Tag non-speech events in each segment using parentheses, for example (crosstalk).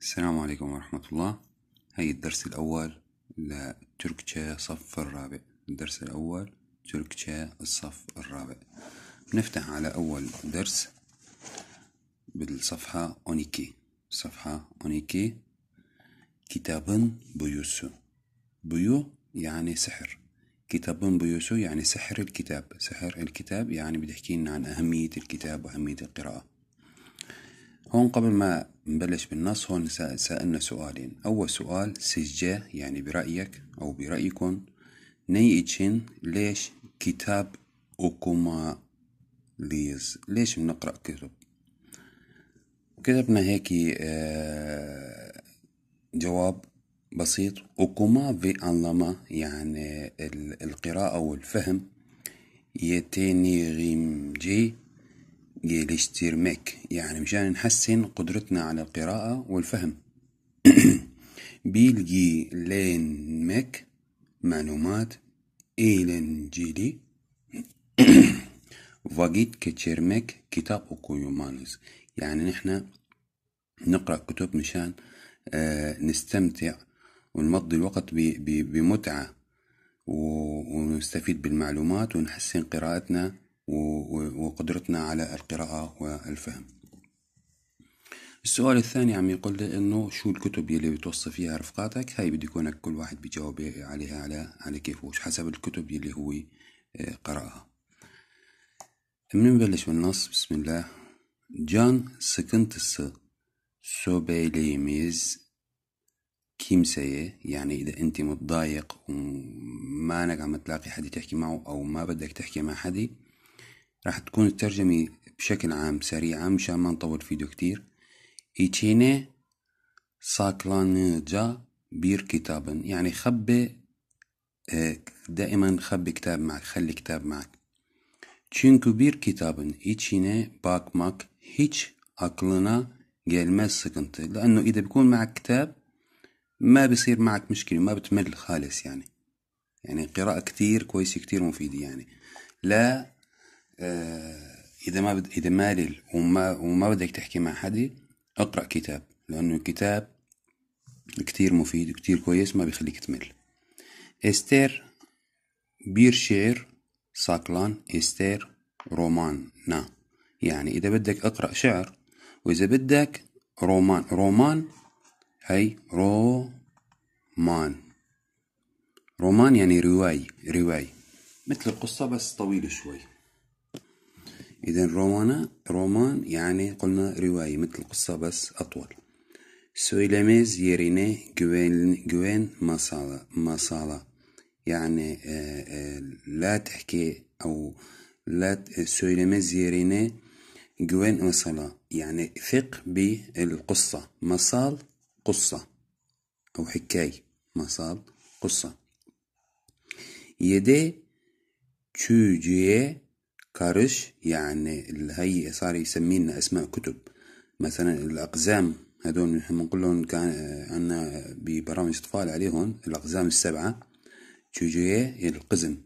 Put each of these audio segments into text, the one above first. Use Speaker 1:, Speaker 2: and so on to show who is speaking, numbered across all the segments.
Speaker 1: السلام عليكم ورحمة الله هاي الدرس الأول لتركشا صف الرابع الدرس الأول تركشا الصف الرابع نفتح على أول درس بالصفحة أونيكي صفحة أونيكي كتاب بيوسو بيو يعني سحر كتاب بيوسو يعني سحر الكتاب سحر الكتاب يعني بتحكي لنا عن أهمية الكتاب وأهمية القراءة هون قبل ما نبلش بالنص هون سألنا سؤالين أول سؤال سجاه يعني برأيك أو برأيكم ني إتشين ليش كتاب أوكوما ليز ليش بنقرأ كتب وكتبنا هيك آه، جواب بسيط أوكوما في أنلما يعني القراءة والفهم يتيني غيم جي جيليشتيرميك يعني مشان نحسن قدرتنا على القراءة والفهم (clears throat) بيلجي ميك معلومات إيلين جيلي (clears throat) فاجيت كتشيرميك kitap okuyamalıyız. يعني نحن نقرأ كتب مشان آه، نستمتع ونمضي الوقت بمتعة ونستفيد بالمعلومات ونحسن قراءتنا وقدرتنا على القراءة والفهم السؤال الثاني عم يقول لي انه شو الكتب يلي بتوصي فيها رفقاتك هاي بدي يكون كل واحد بيجاوب عليها على على كيفوش حسب الكتب يلي هو آه، قرأها بنبلش بالنص بسم الله جان سكنتس سوبيليميز كيمسية يعني إذا أنت متضايق وما أنك عم تلاقي حد تحكي معه أو ما بدك تحكي مع حد راح تكون الترجمة بشكل عام سريعة مشان ما نطول فيديو كتير إيتشيني ساكلانجا بير كتابا يعني خبي آه، دائما خبي كتاب معك خلي كتاب معك بير bir إيتشيني باك ماك hiç aklına gelmez sıkıntı. لأنه إذا بيكون معك كتاب ما بيصير معك مشكلة ما بتمل خالص يعني يعني قراءة كتير كويسة كتير مفيدة يعني لا آه، اذا ما بد... اذا مالل وما وما بدك تحكي مع حدا اقرا كتاب لانه الكتاب كتير مفيد وكتير كويس ما بيخليك تمل استير بيرشير ساكلان استير رومان نا يعني إذا بدك أقرأ شعر وإذا بدك رومان رومان هي رومان رومان يعني رواي رواي مثل القصة بس طويلة شوي إذا رومانا رومان يعني قلنا رواية مثل قصة بس أطول سويلاميز يريني جوين جوين مصالة مصالة يعني آه، آه، لا تحكي أو لا سويلاميز يريني جوين مصالة يعني ثق بالقصة مصال قصة أو حكاية مصال قصة يدي تشوجيه كارش يعني الهي صار يسمي لنا أسماء كتب مثلا الأقزام هذول نحن بنقول لهم كان عنا ببرامج أطفال عليهم الأقزام السبعة جوجيه القزم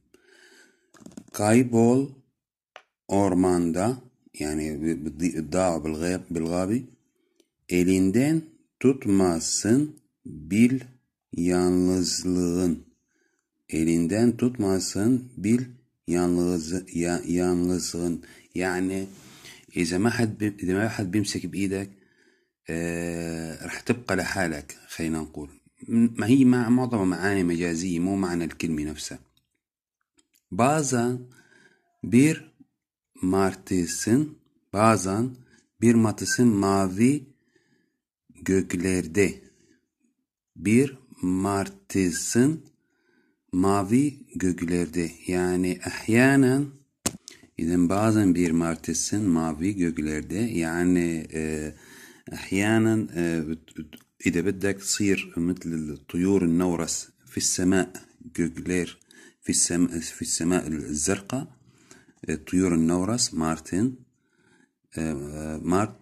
Speaker 1: كايبول أورماندا يعني بالضاع بالغيب بالغابي elinden tutmasın bil yalnızlığın elinden tutmasın bil يالغز يالغزغن يعني إذا ما حد بي... إذا ما حد بيمسك بإيدك آه رح تبقى لحالك خلينا نقول ما هي مع معظمها معاني مجازية مو معنى الكلمة نفسها bazen bir martısın bazen bir martısın mavi göklerde bir martısın mavi göklerde yani ahyanen İzin bazen bir martesin mavi göklerde yani e, احيانا اذا بدك تصير مثل الطيور النورس في السماء جوجلير في السماء في السماء الزرقاء الطيور النورس مارتن مارت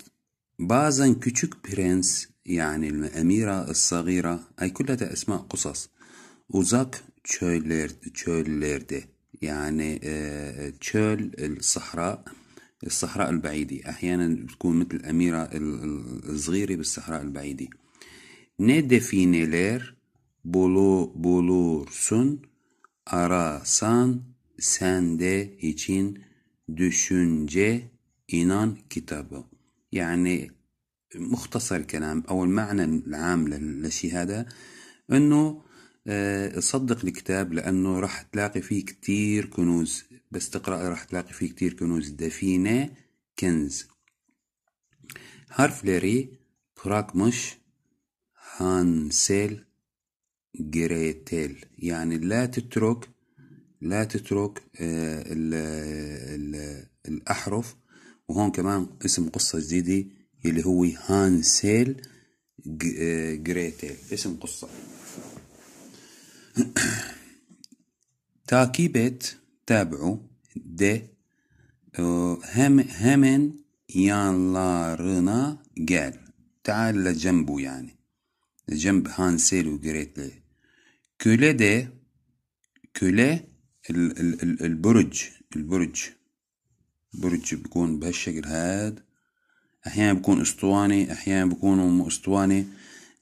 Speaker 1: بعضا كتشك برنس يعني الأميرة الصغيرة أي كلها أسماء قصص وزاك çöller çöllerdi يعني تشول الصحراء الصحراء البعيدة أحيانا بتكون مثل أميرة الصغيرة بالصحراء البعيدة ندفينيلير بولو بولورسون بولursun سان sende için düşünce إنان kitabı يعني مختصر الكلام أو المعنى العام للشيء هذا أنه آه، صدق الكتاب لأنه راح تلاقي فيه كتير كنوز بس تقرأ راح تلاقي فيه كتير كنوز دفينة كنز هارف ليري مش هانسيل جريتيل يعني لا تترك لا تترك الـ آه، الـ الأحرف وهون كمان اسم قصة جديدة اللي هو هانسيل آه، جريتيل اسم قصة (coughs) تاكيبت تابعو همن يان لا رنا جال تعال لجنبو يعني جنب هانسيل وجريت ليه كولا دي كولا البرج البرج برج بكون بهالشكل هاد احيانا بكون اسطواني احيانا بكون مو اسطواني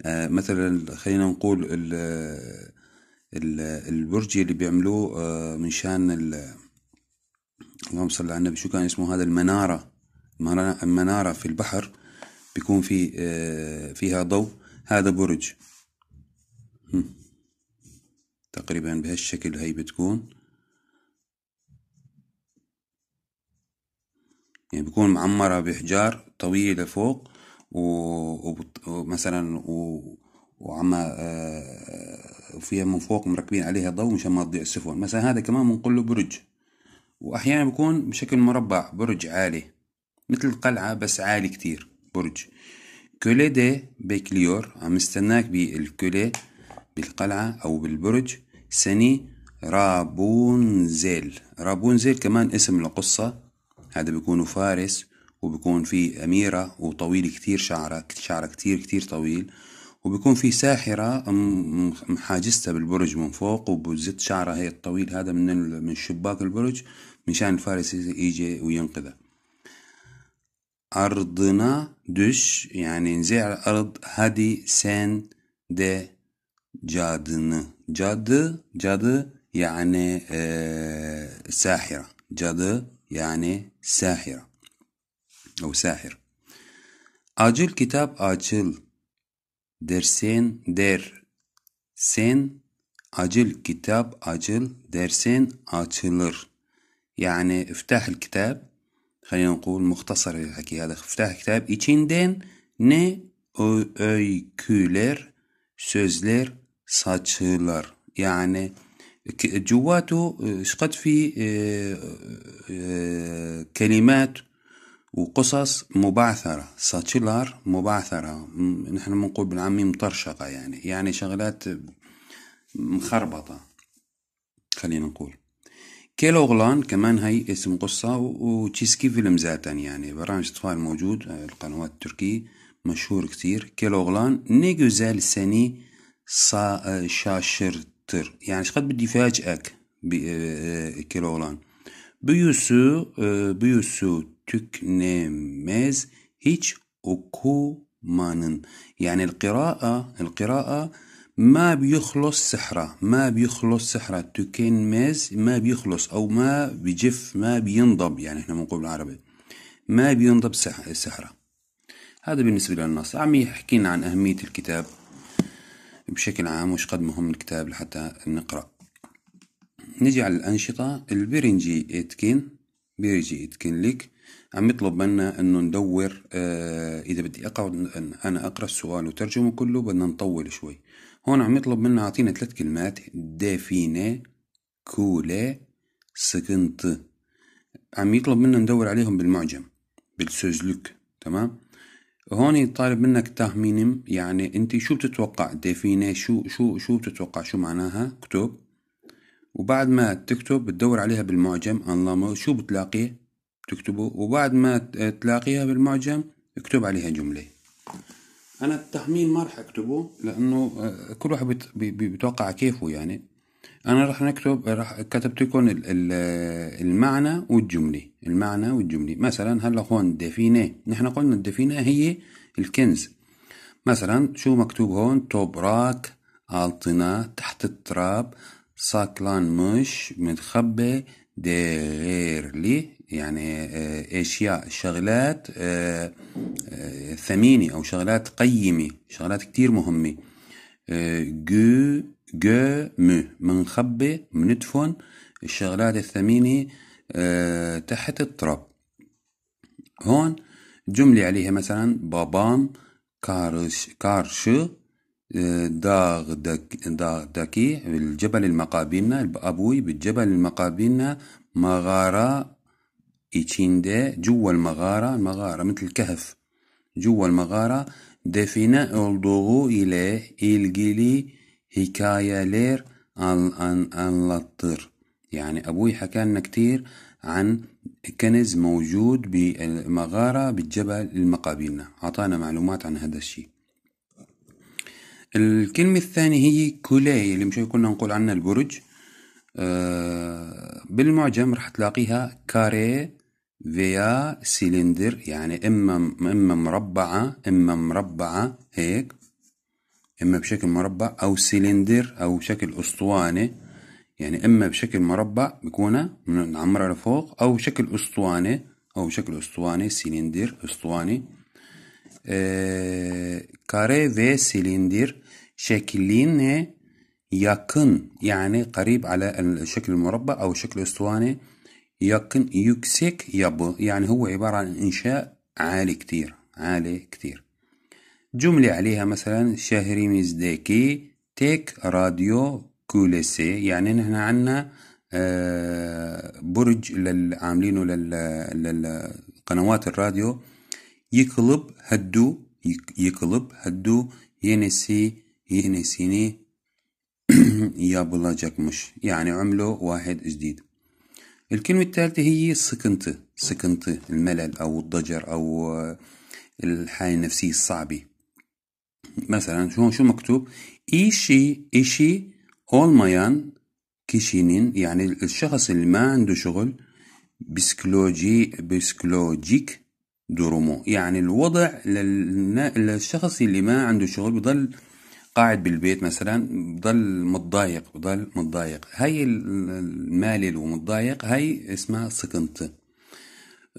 Speaker 1: آه مثلا خلينا نقول آه، البرج اللي بيعملوه آه، من شان اللهم صل على النبي شو كان اسمه هذا المنارة المنارة في البحر بيكون في آه، فيها ضوء هذا برج تقريبا بهالشكل هي بتكون يعني بيكون معمرة بحجار طويلة فوق ومثلا و... وعما آه، آه، فيها من فوق مركبين عليها ضوء مشان ما تضيع السفن مثلا هذا كمان بنقول له برج واحيانا بيكون بشكل مربع برج عالي مثل القلعة بس عالي كتير برج كولي دي بيكليور عم استناك بالكولي بالقلعة أو بالبرج سني رابونزيل رابونزيل كمان اسم لقصة هذا بيكون فارس وبيكون في أميرة وطويل كتير شعرها شعرها كتير كتير طويل وبيكون في ساحرة محاجزته بالبرج من فوق وبزت شعرها هي الطويل هذا من من شباك البرج مشان الفارس يجي وينقذها أرضنا دش يعني نزيع الأرض هادي سين دي جادن جاد جاد يعني آه، ساحرة جاد يعني ساحرة أو ساحر أجل كتاب أجل dersen der. Sen acil kitap acil dersen açılır. Yani iftah kitap. خلينا نقول مختصر الحكي هذا افتح كتاب içinden ne öyküler sözler saçılır yani جواته شقد في كلمات وقصص مبعثرة ساتشيلار مبعثرة نحن بنقول بالعامي مطرشقة يعني يعني شغلات مخربطة خلينا نقول كيلو كمان هاي اسم قصة وتشيسكي فيلم ذاتا يعني برامج أطفال موجود القنوات التركية مشهور كتير كيلو نيجوزال سني سا آه، شاشرتر يعني شقد بدي فاجئك بكيلو آه، آه، بيوسو بيوسو tükenmez أوكو مانن يعني القراءة القراءة ما بيخلص سحره ما بيخلص سحره تكنمز ما بيخلص او ما بجف ما بينضب يعني احنا بنقول بالعربي ما بينضب سحره هذا بالنسبه للنص عمي لنا عن اهميه الكتاب بشكل عام وش قد مهم الكتاب لحتى نقرا نجي على الانشطه البرنجي اتكين بيجي يتكن لك عم يطلب منا انه ندور آه اذا بدي اقعد انا اقرا السؤال وترجمه كله بدنا نطول شوي هون عم يطلب منا اعطينا ثلاث كلمات دافينا كولا سكنت عم يطلب منا ندور عليهم بالمعجم بالسوزلوك تمام هون يطالب منك تهمينم يعني انت شو بتتوقع دافينا شو شو شو بتتوقع شو معناها كتب وبعد ما تكتب بتدور عليها بالمعجم انلامو شو بتلاقيه تكتبه وبعد ما تلاقيها بالمعجم اكتب عليها جملة أنا التخمين ما رح أكتبه لأنه آه، كل واحد بت... بيتوقع كيفه يعني أنا رح نكتب رح كتبت لكم ال... المعنى والجملة المعنى والجملة مثلا هلا هون دفينة نحن قلنا الدفينة هي الكنز مثلا شو مكتوب هون توبراك التنا تحت التراب saklanmış متخبى لي يعني اشياء شغلات اه، اه، ثمينه او شغلات قيمه شغلات كتير مهمه اه، جو جو مو منخبي مندفن الشغلات الثمينه تحت التراب هون جمله عليها مثلا بابام كارش كارشو داغ دك داغ دكي بالجبل المقابلنا أبوي بالجبل المقابلنا مغارة إيتشيندي جوا المغارة المغارة مثل الكهف جوا المغارة دفنا أولدوغو إليه إلجيلي حكاية لير أن أن أن لطر يعني أبوي حكى لنا كتير عن كنز موجود بالمغارة بالجبل المقابلنا أعطانا معلومات عن هذا الشيء الكلمة الثانية هي كولاي اللي مش كنا نقول عنها البرج آه، بالمعجم راح تلاقيها كاري فيا سيلندر يعني إما إما مربعة إما مربعة هيك إما بشكل مربع أو سيلندر أو شكل أسطوانة يعني إما بشكل مربع بكون من عمرها لفوق أو شكل أسطوانة أو شكل أسطوانة سيلندر أسطواني كاري في ve silindir şekline يعني قريب على الشكل المربع أو شكل اسطواني يقن يكسك يب يعني هو عبارة عن إنشاء عالي كتير عالي كتير جملة عليها مثلا شهري مزداكي تيك راديو كوليسي يعني نحن عنا برج عاملينه للقنوات الراديو يقلب yıkılıp heddu yıkılıp heddu yenisi yenisini yapılacakmış. يعني umlu واحد جديد الكلمة الثالثة هي سكنت سكنت الملل أو الضجر أو آه، الحالة النفسية الصعبة مثلا شو شو مكتوب إيشي إيشي أول مايان كيشينين يعني الشخص اللي ما عنده شغل بسكولوجي بسكولوجيك درومو يعني الوضع للشخص اللي ما عنده شغل بضل قاعد بالبيت مثلا بضل متضايق بضل متضايق هاي المالل ومتضايق هاي اسمها سكنت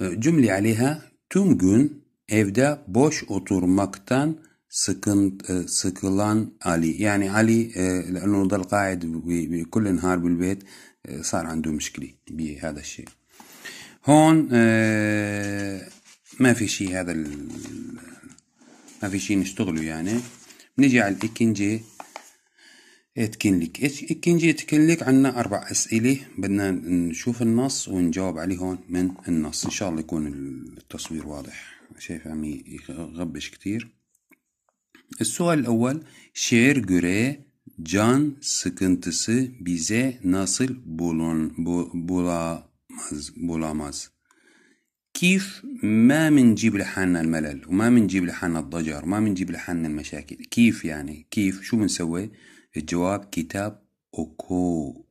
Speaker 1: جملة عليها tüm gün بوش boş oturmaktan سكنت سكلان علي يعني علي آه، لأنه ضل قاعد بكل نهار بالبيت آه، صار عنده مشكلة بهذا الشيء هون آه، ما في شي هذا ال... ما في شي نشتغله يعني بنيجي على الإكنجي ايش الكنجي تكنلك عنا أربع أسئلة بدنا نشوف النص ونجاوب هون من النص إن شاء الله يكون التصوير واضح شايف عم يغبش كتير السؤال الأول شير جوري جان سكنتسي بيزي ناصل بولون bu, بولاماز bulamaz? كيف ما منجيب لحالنا الملل وما منجيب لحالنا الضجر وما منجيب لحالنا المشاكل كيف يعني كيف شو بنسوي الجواب كتاب أوكور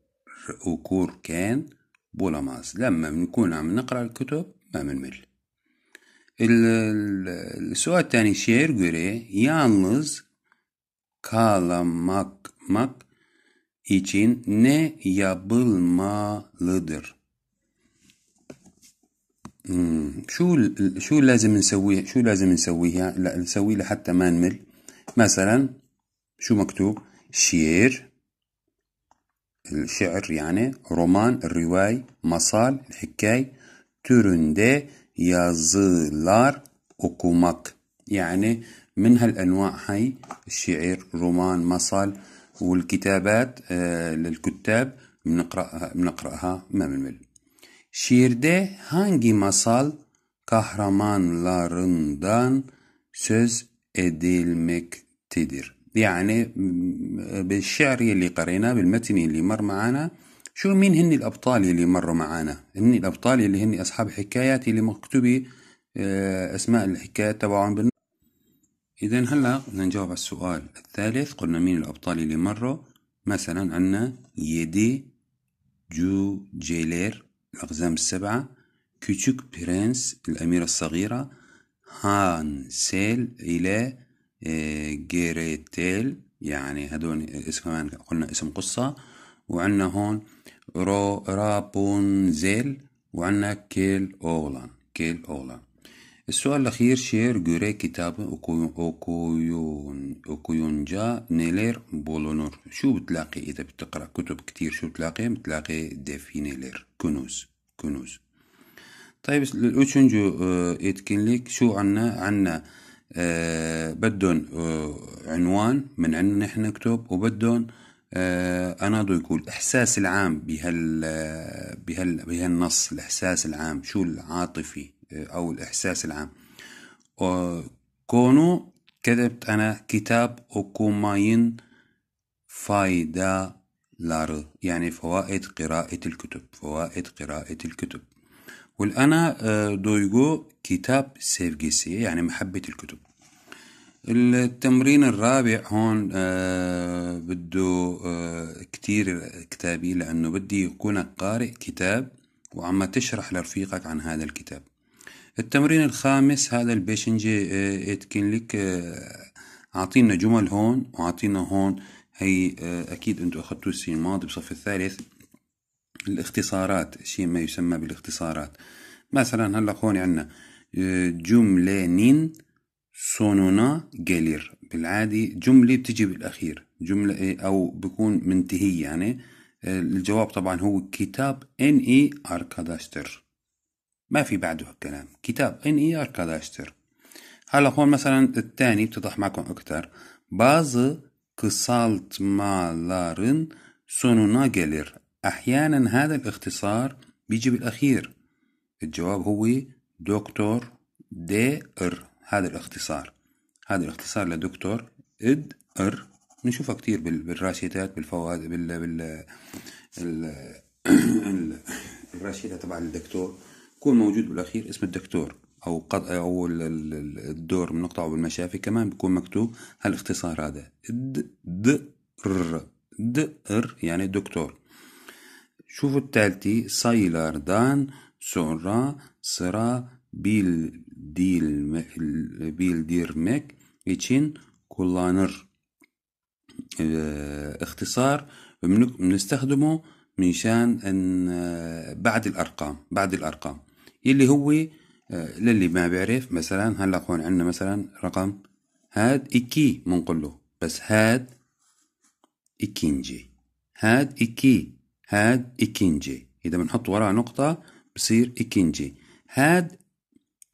Speaker 1: أوكور كان بولاماس لما بنكون عم نقرأ الكتب ما بنمل السؤال الثاني شير göre yalnız إيجين ني için ne yapılmalıdır? شو شو لازم نسويه شو لازم نسويها يعني نسوي لحتى ما نمل مثلا شو مكتوب شير الشعر يعني رومان الرواي مصال الحكاية تورندي يازلار أوكومك يعني من هالأنواع هاي الشعر رومان مصال والكتابات آه، للكتاب بنقرأها بنقرأها ما بنمل Şiirde hangi masal kahramanlarından söz edilmektedir يعني بالشعر اللي قريناه بالمتن اللي مر معانا شو مين هن الأبطال اللي مروا معانا هن الأبطال اللي هن أصحاب حكايات اللي مكتوبة أسماء الحكايات تبعهم بال... إذا هلا بدنا نجاوب على السؤال الثالث قلنا مين الأبطال اللي مروا مثلا عنا يدي جو جيلير الأقزام السبعة كوتشوك برنس الأميرة الصغيرة هانسيل إلى آه، جيريتيل يعني هدول اسم يعني قلنا اسم قصة وعنا هون رو رابونزيل وعنا كيل أولان كيل أولان السؤال الأخير شير جوري كتاب أوكويون أوكويونجا نيلير بولونور شو بتلاقي إذا بتقرأ كتب كتير شو بتلاقي بتلاقي ديفي نيلير كنوز كنوز طيب الأوتشنجو إتكنليك آه، شو عنا عنا آه بدون آه عنوان من عنا نحن نكتب وبدون آه دو يقول إحساس العام بهال آه، بهال بهالنص الإحساس العام شو العاطفي أو الإحساس العام كونو كتبت أنا كتاب أوكوماين فايدا لارو يعني فوائد قراءة الكتب فوائد قراءة الكتب والأنا آه، دويغو كتاب سيفجيسي يعني محبة الكتب التمرين الرابع هون آه، بدو بده آه، كتير كتابي لأنه بدي يكون قارئ كتاب وعم تشرح لرفيقك عن هذا الكتاب التمرين الخامس هذا البيشنجي اتكن آه، لك آه، اعطينا جمل هون واعطينا هون هي آه، اكيد انتو اخذتوه السنه الماضي بصف الثالث الاختصارات شيء ما يسمى بالاختصارات مثلا هلا هون عندنا جملة نين سونونا جالير بالعادي جملة بتجي بالأخير جملة أو بكون منتهية يعني الجواب طبعا هو كتاب ان اي arkadaştır ما في بعده هالكلام كتاب ان اي ار هلا هون مثلا الثاني بتضح معكم اكثر كسالت مالارن سونونا gelir احيانا هذا الاختصار بيجي بالاخير الجواب هو دكتور دي ار هذا الاختصار هذا الاختصار لدكتور اد ار بنشوفها كتير بالراشدات بالفوائد بال بال الراشدة تبع الدكتور بيكون موجود بالاخير اسم الدكتور او قد او الدور من بالمشافي كمان بيكون مكتوب هالاختصار هذا د د ر د ر يعني دكتور شوفوا التالتي سايلر دان ديل بيل دير ميك için كولانر آه، اختصار بنستخدمه منشان أن آه، بعد الأرقام بعد الأرقام يلي هو آه، للي ما بيعرف مثلا هلا هون عندنا مثلا رقم هاد إكي منقول له بس هاد إكينجي هاد إكي هاد إكينجي إذا بنحط وراء نقطة بصير إكينجي هاد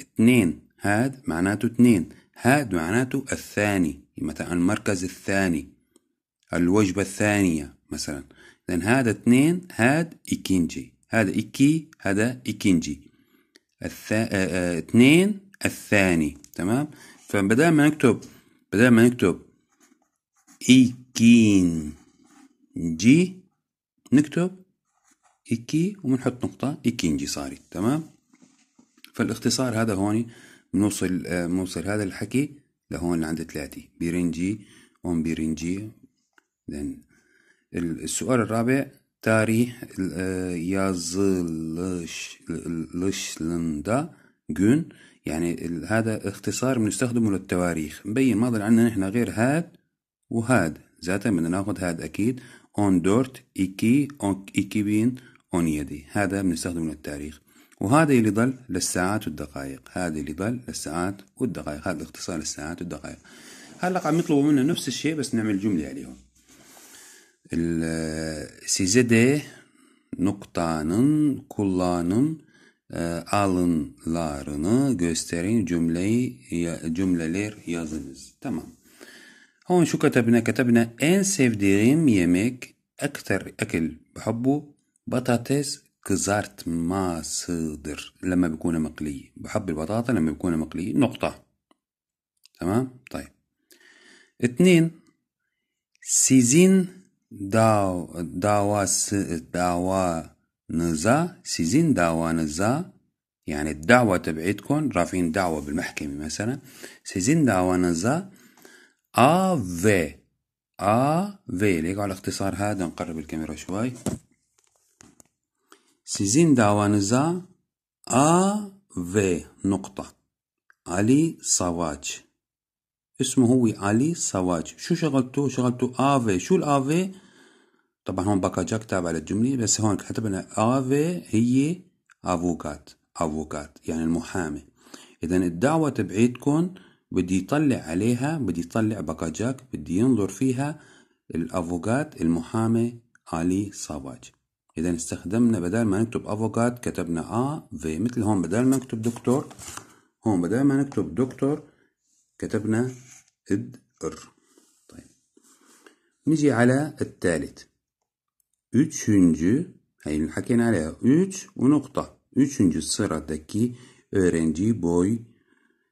Speaker 1: اتنين هاد معناته اتنين هاد معناته الثاني مثلا المركز الثاني الوجبة الثانية مثلا لان هذا اتنين هاد إكينجي هذا إكي هذا إكينجي الثا... آآ آه، اتنين آه، الثاني تمام فبدل ما نكتب بدل ما نكتب إيكين جي نكتب إيكي ومنحط نقطة جي صارت تمام فالاختصار هذا هوني بنوصل آه، بنوصل هذا الحكي لهون لعند ثلاثة بيرنجي وان بيرنجي لأن السؤال الرابع Tarih e, yazılışlığında gün يعني هذا اختصار بنستخدمه للتواريخ مبين ما ضل عندنا نحن غير هاد وهاد ذاتا بدنا ناخد هاد أكيد اون دورت إيكي اون إيكيبين اون يدي هذا بنستخدمه للتاريخ وهذا اللي ضل للساعات والدقائق هذا اللي ضل للساعات والدقائق هذا الاختصار للساعات والدقائق هلا عم يطلبوا منا نفس الشيء بس نعمل جملة عليهم E, size de noktanın kullanım e, alınlarını gösterin cümleyi cümleler yazınız. Tamam. هون شو كتبنا كتبنا en sevdiğim yemek أكثر أكل بحبه بطاطس kızartmasıdır لما بيكون مقلي بحب patata lama بيكون مقلي Nokta tamam, طيب اثنين sizin داو داوا نزا سيزين داوا نزا يعني الدعوة تبعتكم رافعين دعوة بالمحكمة مثلا سيزين نزا آ في آ في ليك على اختصار هذا نقرب الكاميرا شوي سيزين نزا آ في نقطة علي صواج اسمه هو علي صواج شو شغلته شغلته آ في شو الآ في طبعا هون باكاجاك تابع للجملة بس هون كتبنا آفي هي أفوكات أفوكات يعني المحامي إذا الدعوة تبعيتكم بدي يطلع عليها بدي يطلع باكاجاك بدي ينظر فيها الأفوكات المحامي آلي صافاج إذا استخدمنا بدل ما نكتب أفوكات كتبنا آ في مثل هون بدل ما نكتب دكتور هون بدل ما نكتب دكتور كتبنا إد إر طيب نجي على الثالث üçüncü hayır hakken ala üç nokta üçüncü sıradaki öğrenci boy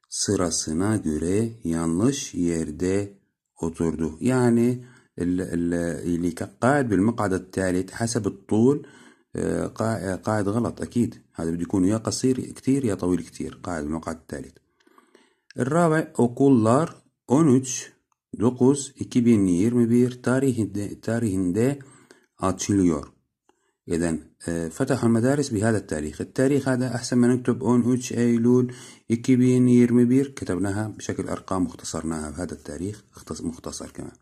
Speaker 1: sırasına göre yanlış yerde oturdu. Yani اللي قاعد بالمقعد الثالث حسب الطول قاعد غلط أكيد هذا بده يكون يا قصير كتير يا طويل كتير قاعد بالمقعد الثالث الرابع okullar 13 9 2021 tarihinde tarihinde أتشيليور إذا آه، فتحوا المدارس بهذا التاريخ التاريخ هذا أحسن ما نكتب أون أوتش أي لول يكيبين يرمبير كتبناها بشكل أرقام واختصرناها بهذا التاريخ مختصر كمان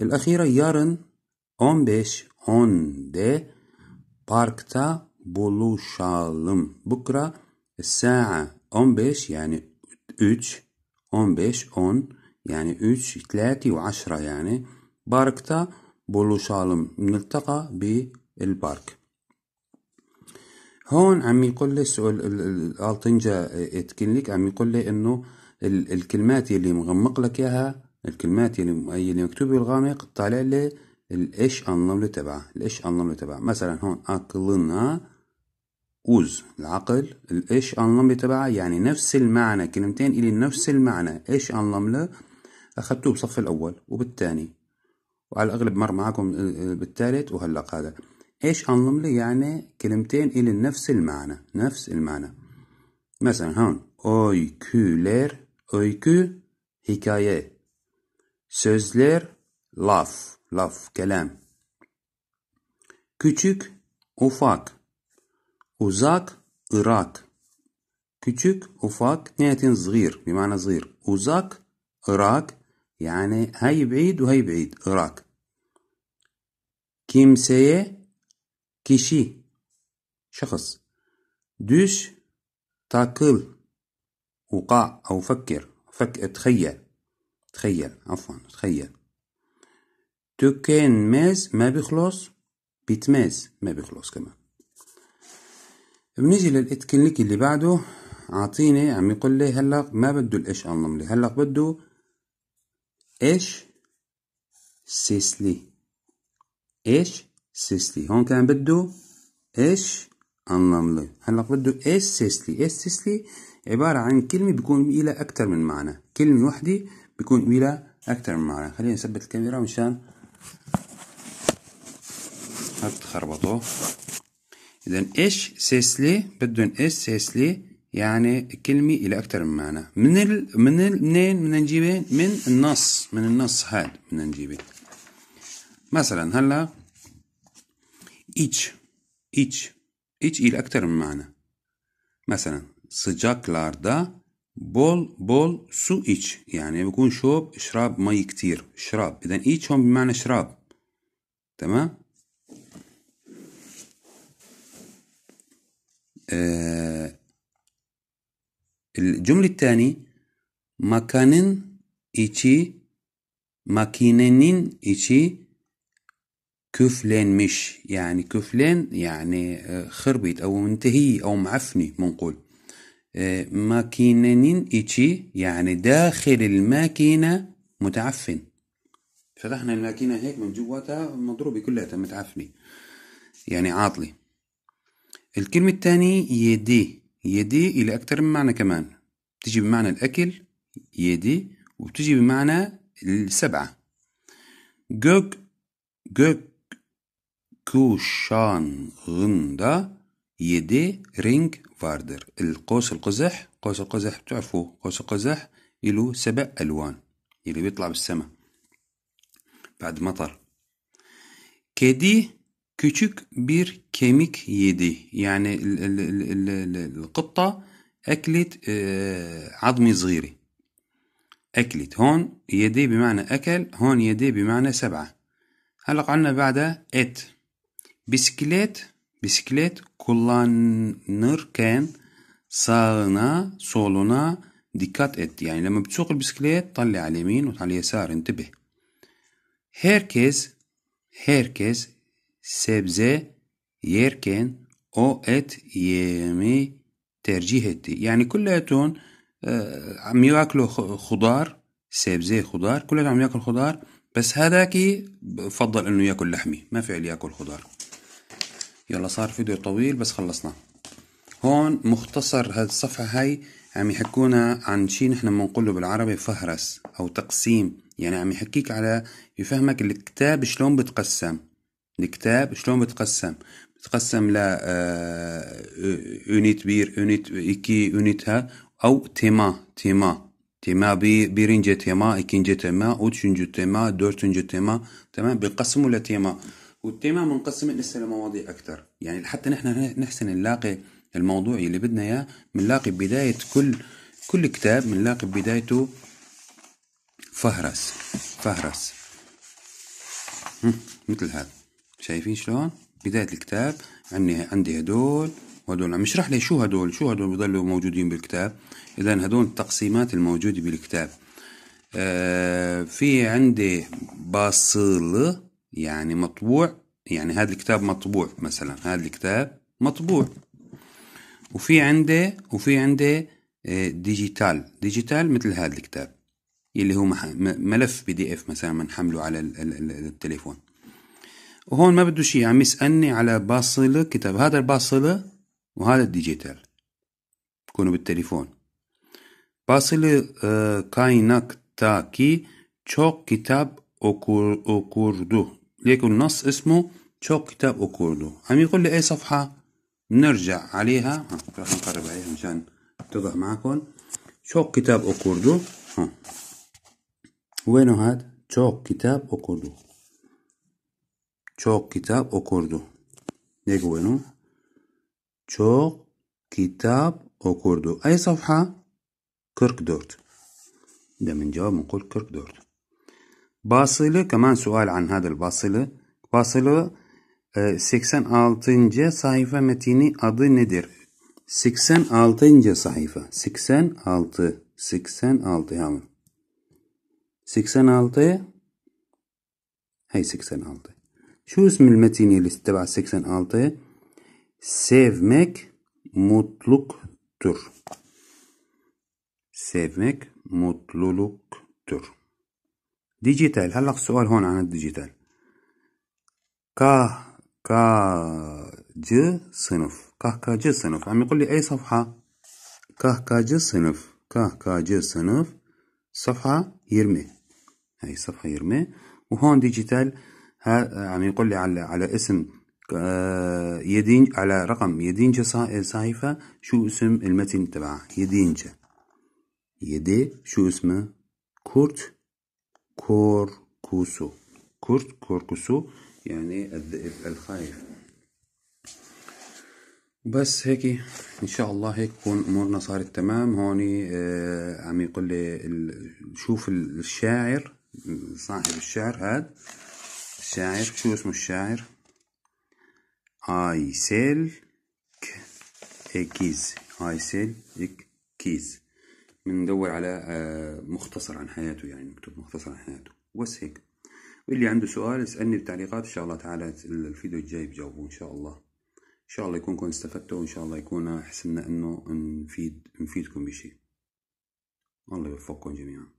Speaker 1: الأخيرة يارن أون بيش أون دي باركتا بولو شالم بكرة الساعة أون بيش يعني أوتش أون بيش أون يعني أوتش تلاتي وعشرة يعني باركتا بولو شالم نلتقى بالبارك هون عم يقول لي السؤال الالطنجة اتكليك إيه، عم يقول لي انه الكلمات اللي مغمق لك اياها الكلمات اللي اللي مكتوب بالغامق طالع لي الايش انلمله تبع الايش انلمله تبع مثلا هون اقلنا اوز العقل الايش انلمله تبع يعني نفس المعنى كلمتين الي نفس المعنى ايش انلمله اخذته بصف الاول وبالتاني وعلى الأغلب مر معاكم آه، آه، بالثالث وهلق هذا إيش لي يعني كلمتين إلى نفس المعنى نفس المعنى مثلا هون öyküler öykü hikaye سوزلير لاف لاف كلام küçük ufak uzak إراك küçük ufak niyetin صغير بمعنى صغير uzak إراك يعني هاي بعيد وهي بعيد إراك Kimseye kişi, şahıs. Düş, takıl. وقع أو فكر فك تخيل تخيل عفوا تخيل تكنمز ما بيخلص بيتماز ما بيخلص كمان بنيجي للاتكنيك اللي بعده عطيني عم يقول لي هلا ما بده الايش لي هلا بده ايش سيسلي ايش سيسلي هون كان بده ايش أنلملي هلا بده ايش سيسلي ايش سيسلي عبارة عن كلمة بيكون إلى أكتر من معنى كلمة وحدة بيكون إلى أكتر من معنى خلينا نثبت الكاميرا مشان ما إذا إيش سيسلي بدهم إيش سيسلي يعني كلمة إلى أكثر من معنى من ال من ال منين بدنا نجيبه؟ من النص من النص هاد بدنا نجيبه مثلا هلا each each each إيه أكتر من معنى مثلا لاردا بول بول سو ايتش يعني بيكون شوب اشراب مي كتير اشراب اذا ايتش هون بمعنى اشراب تمام آه الجملة الثانية مكانن ايتشي makinenin ايتشي كفلين مش يعني كفلين يعني آه، خربت أو منتهي أو معفني منقول آه، ماكينين ايتشي يعني داخل الماكينة متعفن فتحنا الماكينة هيك من جواتها مضروبة كلها متعفنة يعني عاطلة الكلمة الثانية يدي يدي إلى أكثر من معنى كمان بتجي بمعنى الأكل يدي وبتجي بمعنى السبعة جوك جوك Kuşang'ında yedi ring vardır. القوس القزح قوس القزح بتعرفوا قوس القزح له سبع ألوان اللي بيطلع بالسماء بعد مطر Kedi küçük bir kemik yedi. ال القطة أكلت عظمي صغيرة أكلت هون يدي بمعنى أكل هون يدي بمعنى سبعة هلق عنا بعدها ات Bisiklet bisiklet kullanırken sağına soluna dikkat et. Yani lama بتسوق bisiklet طلع alemin ve وطلع yasar اليسار Herkes herkes sebze yerken o et yemeyi tercih etti. Yani kulletun عم ياكلوا خضار سبزه خضار كلنا عم ياكل خضار بس هذاك فضل انه ياكل لحمي ما فعل ياكل خضار يلا صار فيديو طويل بس خلصنا هون مختصر هاد الصفحة هاي عم يحكونا عن شي نحن بنقوله بالعربي فهرس أو تقسيم يعني عم يحكيك على يفهمك الكتاب شلون بتقسم الكتاب شلون بتقسم بتقسم ل يونيت آه، بير يونيت إيكي يونيت ها أو تيما تيما تيما بي بيرينجا تيما إيكينجا تيما أوتشنجو تيما دورتنجو تيما تمام بيقسموا لتيما والتيمة منقسمة لسه لمواضيع أكثر يعني لحتى نحن نحسن نلاقي الموضوع اللي بدنا إياه بنلاقي بداية كل كل كتاب بنلاقي بدايته فهرس فهرس مثل هذا شايفين شلون بداية الكتاب عندي عندي هدول وهدول عم يشرح لي شو هدول شو هدول بضلوا موجودين بالكتاب إذا هدول التقسيمات الموجودة بالكتاب آه في عندي باصل يعني مطبوع يعني هذا الكتاب مطبوع مثلا هذا الكتاب مطبوع وفي عندي وفي عندي آه، ديجيتال ديجيتال مثل هذا الكتاب اللي هو ملف بي دي اف مثلا بنحمله على التليفون وهون ما بده شيء عم يسألني على باصلة كتاب هذا الباصلة وهذا الديجيتال بكونوا بالتليفون باصلة آه، كايناكتاكي تاكي تشوك كتاب اوكوردو ليكن النص اسمه شوق كتاب أوكوردو عم يقول لي أي صفحة نرجع عليها راح آه، نقرب عليها مشان تضح معكم شوق كتاب أوكوردو ها وينه هاد شوق كتاب أوكوردو شوق كتاب أوكوردو ليك وينه شوق كتاب أوكوردو أي صفحة دورت ده من جواب نقول دورت Basılı keman sual an hadel basılı. Basılı 86. E, sayfa metini adı nedir? 86. sayfa. 86. 86 yavrum. 86 Hey 86. Şu ismül metini listeba 86. Sevmek mutluluktur. Sevmek mutluluktur. ديجيتال هلا السؤال هون عن الديجيتال كا كا ج صنف ك كا ج صنف عم يقول لي أي صفحة ك كا ج صنف ك كا ج صنف صفحة يرمي هاي صفحة يرمي وهون ديجيتال ها عم يقول لي على على اسم يدين على رقم يدينج صحيفة شو اسم المتن تبعها يدينج يدي شو اسمه كورت كوركوسو كورت كوركوسو يعني الذئب الخايف بس هيك ان شاء الله هيك تكون امورنا صارت تمام هون آه عم يقول لي شوف الشاعر صاحب الشعر هاد الشاعر شو اسمه الشاعر اي سيل كيز, اي سيل اكيز بندور على آه، مختصر عن حياته يعني نكتب مختصر عن حياته بس هيك واللي عنده سؤال اسألني بالتعليقات إن شاء الله تعالى الفيديو الجاي بجاوبه إن شاء الله إن شاء الله يكونكم استفدتوا وإن شاء الله يكون حسنا أنه نفيد نفيدكم بشيء الله يوفقكم جميعا